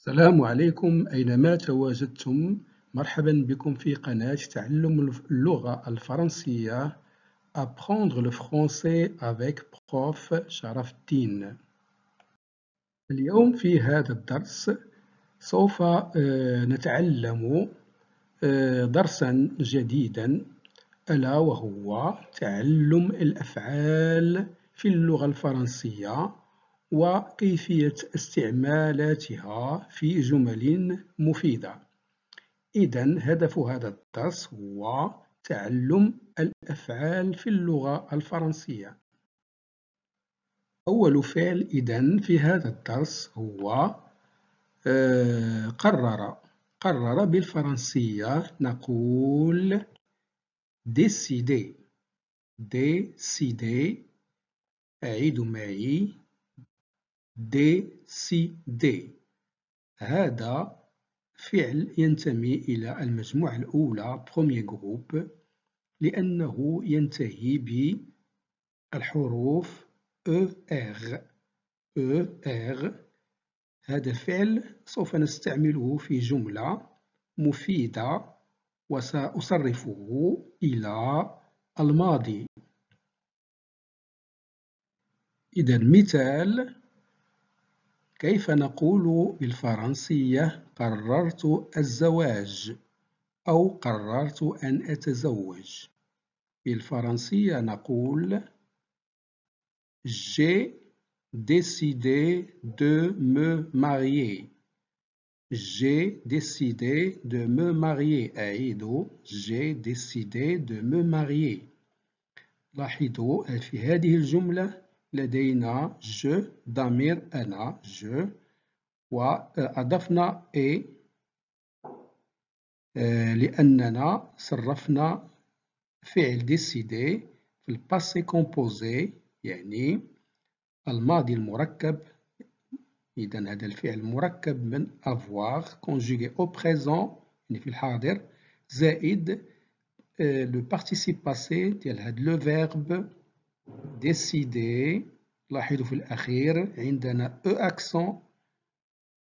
السلام عليكم أينما تواجدتم مرحبا بكم في قناة تعلم اللغة الفرنسية Apprendre le français avec prof شرف الدين اليوم في هذا الدرس سوف آه، نتعلم آه، درسا جديدا ألا وهو تعلم الأفعال في اللغة الفرنسية وكيفية استعمالاتها في جمل مفيدة إذا هدف هذا الدرس هو تعلم الأفعال في اللغة الفرنسية أول فعل إذا في هذا الدرس هو آه، قرر قرر بالفرنسية نقول décider décider أعيد معي دي سي دي هذا فعل ينتمي إلى المجموعة الأولى premier group لأنه ينتهي بالحروف er er هذا فعل سوف نستعمله في جملة مفيدة وسأصرفه إلى الماضي إذا مثال كيف نقول بالفرنسية قررت الزواج أو قررت أن أتزوج بالفرنسية نقول J'ai décidé de me marier J'ai décidé de me marier أعيد J'ai décidé de me marier لاحظوا في هذه الجملة لدينا je damir »,« ana »,« je Adafna et لاننا صرفنا فعل ديسيدي في composé كومبوزي يعني الماضي المركب اذا هذا الفعل مركب من avoir conjugué au présent يعني في الحاضر زائد le participe passé ديال le verbe ديسيدي لاحظوا في الأخير عندنا أو e أكسون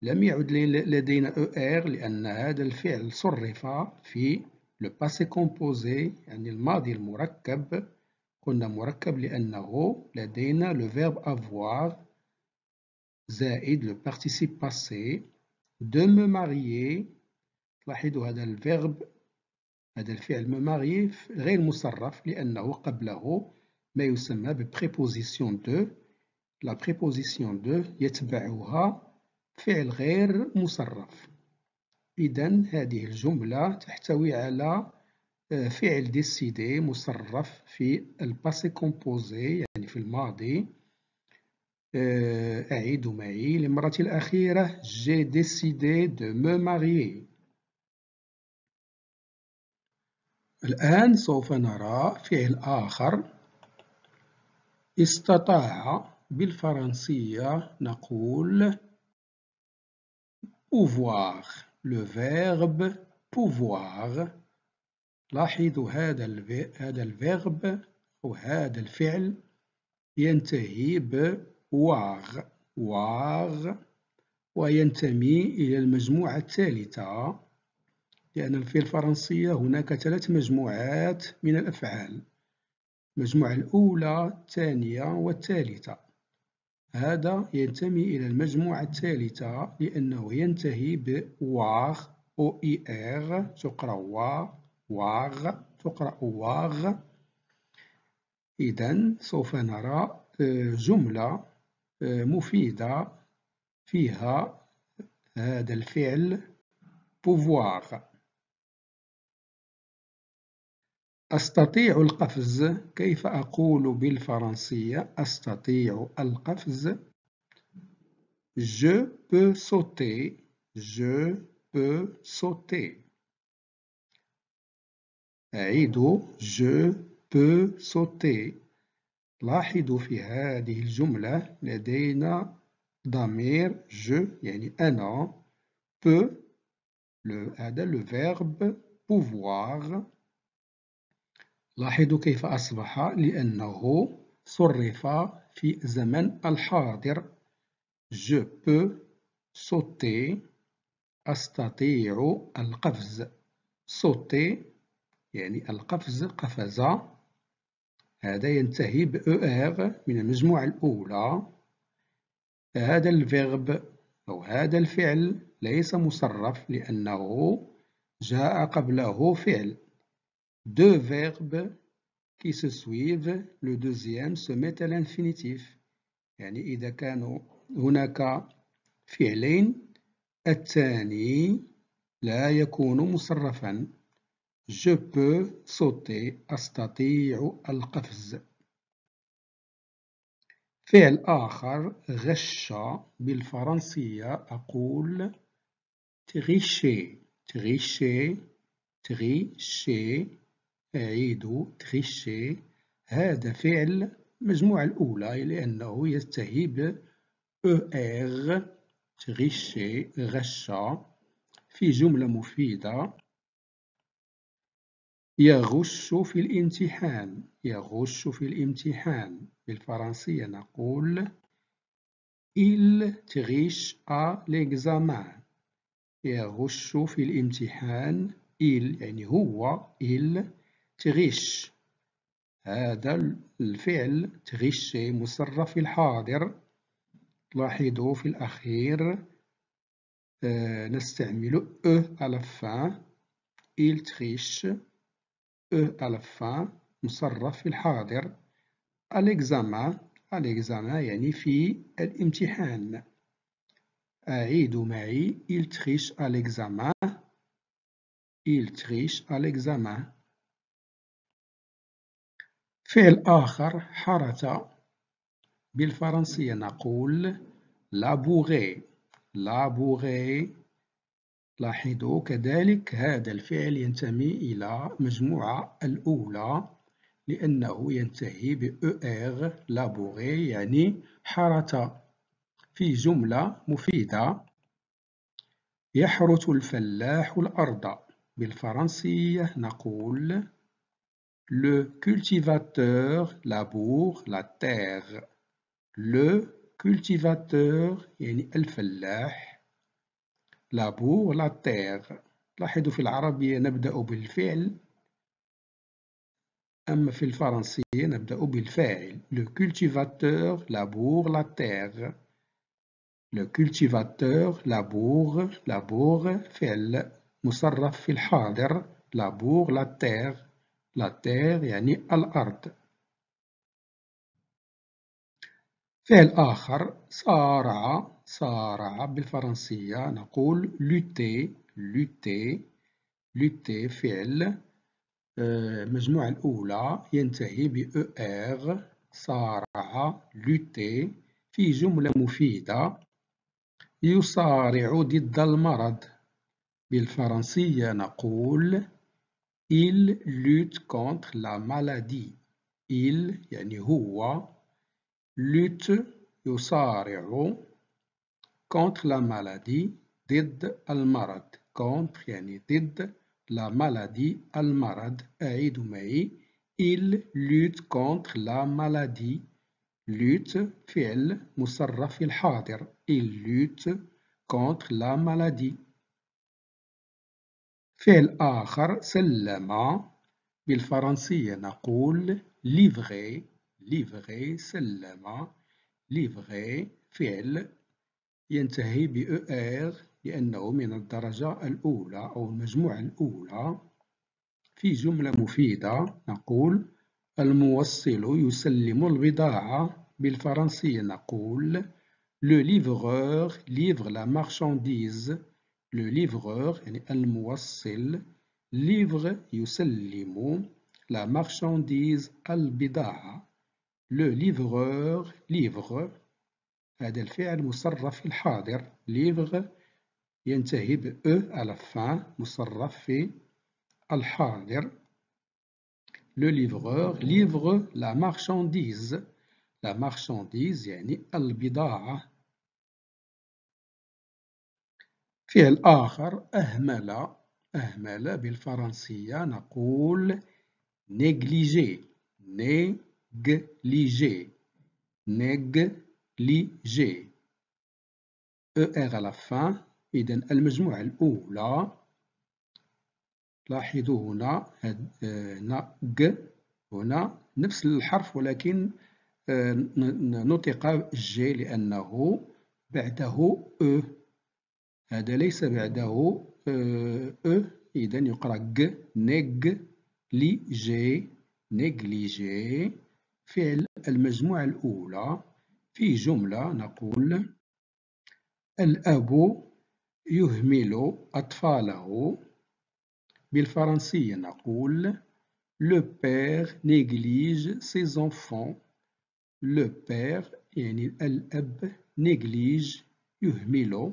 لم يعد لدينا أو e إر لأن هذا الفعل صرف في لو باسي كومبوزي يعني الماضي المركب قلنا مركب لأنه لدينا لو فيرب avoir زائد لو بارتيسيب باسي دو مو marier لاحظوا هذا الفيرب هذا الفعل مو ماريي غير مصرف لأنه قبله ما يسمى بالبريبوزيسيون دو لا بريبوزيسيون دو يتبعها فعل غير مصرف إذا هذه الجملة تحتوي على فعل ديسيدي مصرف في الباسي كومبوزي يعني في الماضي أعيد معي للمرة الأخيرة جي ديسيدي دو مو ماريي الآن سوف نرى فعل آخر استطاع بالفرنسية نقول pouvoir le verbe pouvoir لاحظوا هذا هذا الفيرب أو هذا الفعل ينتهي ب واغ واغ وينتمي إلى المجموعة الثالثة لأن في الفرنسية هناك ثلاث مجموعات من الأفعال المجموعة الأولى الثانية والثالثة هذا ينتمي إلى المجموعة الثالثة لأنه ينتهي ب واغ أو إي إغ تقرأ وا واغ تقرأ واغ إذا سوف نرى آه، جملة آه، مفيدة فيها هذا الفعل pouvoir أستطيع القفز كيف أقول بالفرنسية أستطيع القفز Je peux sauter Je peux sauter أعيدو Je peux sauter لاحظوا في هذه الجملة لدينا ضمير je يعني أنا peux le, هذا le verbe pouvoir لاحظوا كيف أصبح لأنه صرف في زمن الحاضر je peux sauter أستطيع القفز sauter يعني القفز قفز هذا ينتهي ب er من المجموعة الأولى هذا الفيرب أو هذا الفعل ليس مصرف لأنه جاء قبله فعل deux verbes qui se suivent le deuxième se met à l'infinitif يعني إذا كانوا هناك فعلين الثاني لا يكون مصرفا Je peux sauter أستطيع القفز فعل آخر غش بالفرنسية أقول tricher tricher tricher أعيد تريشي هذا فعل المجموعة الأولى لأنه ينتهي أو ER تريشي غشة في جملة مفيدة يغش في الامتحان يغش في الامتحان بالفرنسية نقول Il triche à l'examen يغش في الامتحان il يعني هو il تغش هذا الفعل تغشي مصرف في الحاضر لاحظوا في الأخير آه نستعمل أ على فا إل تغش أ على فا مصرف في الحاضر الإكزامان الإكزامان يعني في الامتحان أعيد معي إل تغيش à إل تغيش triche فعل آخر حرث بالفرنسية نقول لابوغي لابوغي لاحظوا كذلك هذا الفعل ينتمي إلى مجموعة الأولى لأنه ينتهي ب er لابوغي يعني حرث في جملة مفيدة يحرث الفلاح الأرض بالفرنسية نقول Le cultivateur laboure la terre. Le cultivateur el الفلاح laboure la terre. لاحظوا في العربية نبدأ بالفعل أما في الفرنسية نبدأ Le cultivateur laboure la terre. Le cultivateur laboure, laboure, فعل مصرف في الحاضر, laboure la terre. لا تيغ يعني الأرض فعل آخر صارع صارع بالفرنسية نقول لوتي لوتي لوتي فعل المجموعة الأولى ينتهي ب ER صارع لوتي في جملة مفيدة يصارع ضد المرض بالفرنسية نقول Il lutte contre la maladie. Il yani huwa lutte yusari'u, contre la maladie al-marad, contre yani did la maladie al-marad et Il lutte contre la maladie lutte fiel مصرف Il lutte contre la maladie فعل آخر سلم بالفرنسية نقول ليفغي ليفغي سلم ليفغي فعل ينتهي ب ER لأنه من الدرجة الأولى أو المجموعة الأولى في جملة مفيدة نقول الموصل يسلم البضاعة بالفرنسية نقول Le livreur livre la marchandise le livreur, al-muwassil, livre yusallimu, la marchandise al-bida'a. Le livreur livre, هذا al-musarraf al Hadir. livre ينتهي e à la fin al le livreur livre la marchandise la marchandise al-bid'ah. فعل آخر أهمل أهمل بالفرنسية نقول نيجليجي نيجليجي نيجليجي او ار على فان إذا المجموعة الأولى لاحظوا هنا هنا هنا نفس الحرف ولكن آه، نطق جي لأنه بعده او e. هذا ليس بعده آه، أ إذا يقرأ ج نج لي جي نيجليجي فعل المجموعة الأولى في جملة نقول الأب يهمل أطفاله بالفرنسية نقول Le père néglige ses enfants. Le père يعني الأب néglige يهمل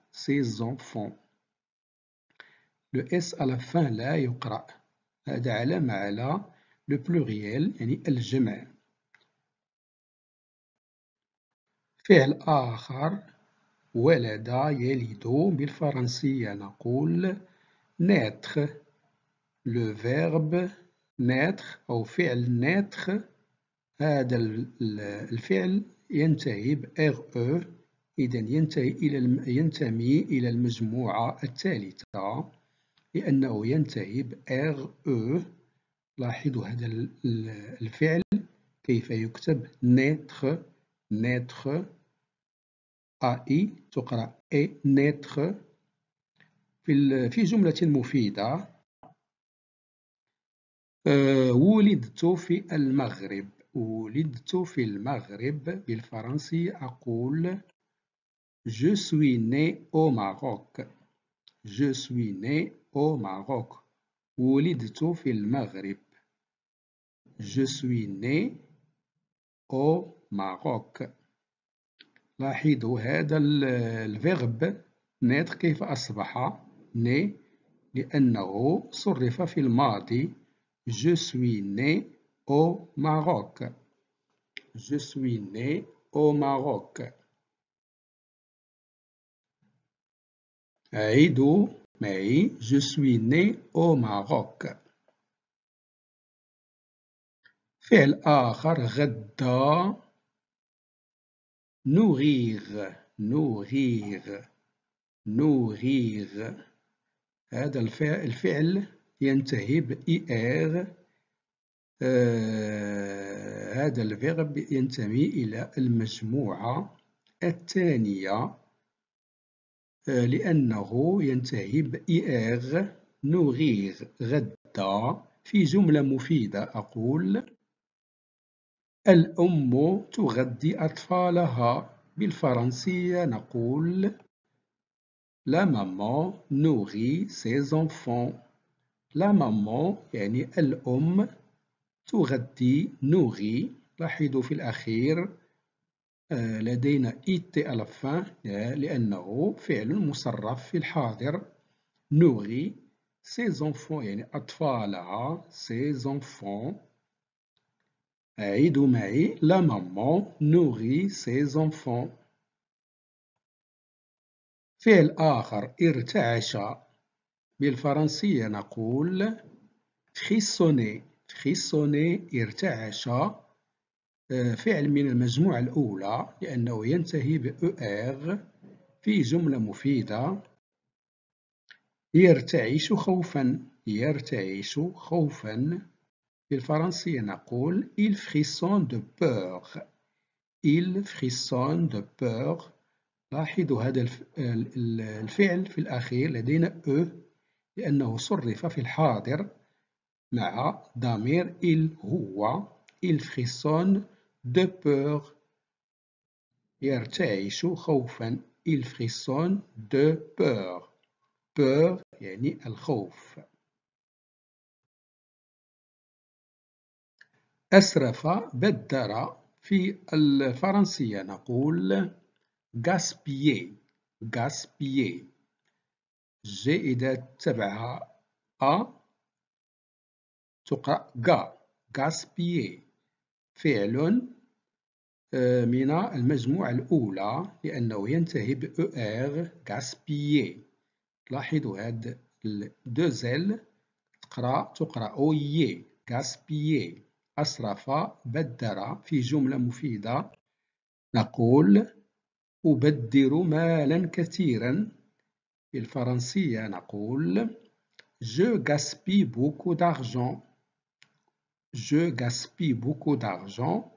ses enfants le S à la fin لا يقرأ هذا علامة على le pluriel يعني الجمع فعل آخر ولد يلد بالفرنسية نقول naître le verbe naître أو فعل naître هذا الفعل ينتهي ب RE إذا ينتهي إلى ينتمي إلى المجموعة الثالثة لأنه ينتهي ب أو e. لاحظوا هذا الفعل كيف يكتب نتر نتر أي تقرأ اي نتر في في جملة مفيدة آه، ولدت في المغرب ولدت في المغرب بالفرنسي أقول Je suis né au Maroc. Je suis né au Maroc. ولدت في Maghreb. Je suis né au Maroc. لاحظوا هذا الفيرب نيت كيف أصبح né لأنه صرف في الماضي. Je suis né au Maroc. Je suis né au Maroc. عيدو معي جو سوي ني او ماروك فعل آخر غدا نوغيغ نوغيغ نوغيغ هذا الفعل ينتهي بإير آه هذا الفعل ينتمي إلى المجموعة الثانية آه، لأنه ينتهي بإيغ نغيغ غدا في جملة مفيدة أقول الأم تغدي أطفالها بالفرنسية نقول لا ماما نوغي ses enfants. لا ماما يعني الأم تغدي نوغي لاحظوا في الأخير آه، لدينا it على فان لأنه فعل مصرف في الحاضر نوغي سي زونفون يعني أطفالها سي زونفون عيدوا معي لا مامون نوغي سي زونفون فعل آخر ارتعش بالفرنسية نقول فخيسوني فخيسوني ارتعش فعل من المجموعة الأولى لأنه ينتهي ب ER في جملة مفيدة يرتعش خوفا يرتعش خوفا بالفرنسية نقول il frisson de peur il frisson de peur لاحظوا هذا الفعل في الأخير لدينا أو e، لأنه صرف في الحاضر مع ضمير il هو il frisson de peur يرتعش خوفا il frissonne de peur peur يعني الخوف أسرف بدر في الفرنسية نقول gaspiller gaspiller زائدة تبعها أ تقرأ غا gaspiller فعل آه، من المجموعة الأولى لأنه ينتهي ب ER gaspiller لاحظوا هاد الدوزيل تقرأ تقرأ أويي gaspiller أسرف بدر في جملة مفيدة نقول أبدر مالا كثيرا بالفرنسية نقول Je gaspille beaucoup d'argent Je gaspille beaucoup d'argent.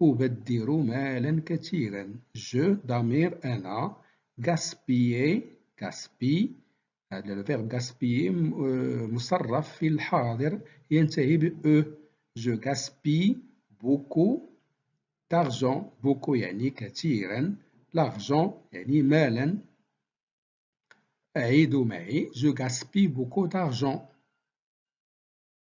dire, malin كثيرا. Je, Damir a. gaspiller, gaspille, euh, Le verbe gaspiller moussarraf, euh, il harder. Il e. Je gaspille beaucoup d'argent. beaucoup yani, tirent. l'argent yani, melen. et Je gaspille beaucoup d'argent.